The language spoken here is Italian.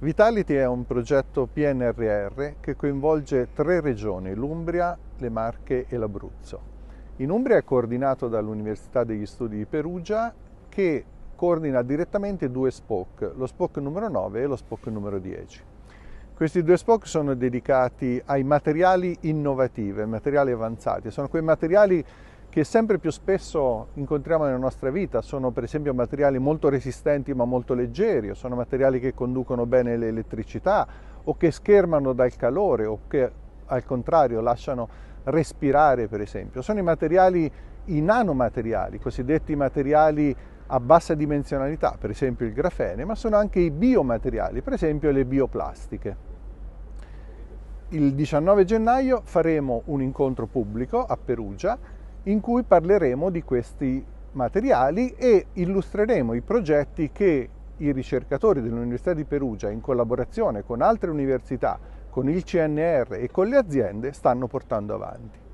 Vitality è un progetto PNRR che coinvolge tre regioni, l'Umbria, le Marche e l'Abruzzo. In Umbria è coordinato dall'Università degli Studi di Perugia che coordina direttamente due SPOC, lo SPOC numero 9 e lo SPOC numero 10. Questi due SPOC sono dedicati ai materiali innovativi, ai materiali avanzati, sono quei materiali che sempre più spesso incontriamo nella nostra vita. Sono per esempio materiali molto resistenti ma molto leggeri, o sono materiali che conducono bene l'elettricità, o che schermano dal calore, o che al contrario lasciano respirare per esempio. Sono i materiali, i nanomateriali, i cosiddetti materiali a bassa dimensionalità, per esempio il grafene, ma sono anche i biomateriali, per esempio le bioplastiche il 19 gennaio faremo un incontro pubblico a Perugia in cui parleremo di questi materiali e illustreremo i progetti che i ricercatori dell'Università di Perugia, in collaborazione con altre università, con il CNR e con le aziende, stanno portando avanti.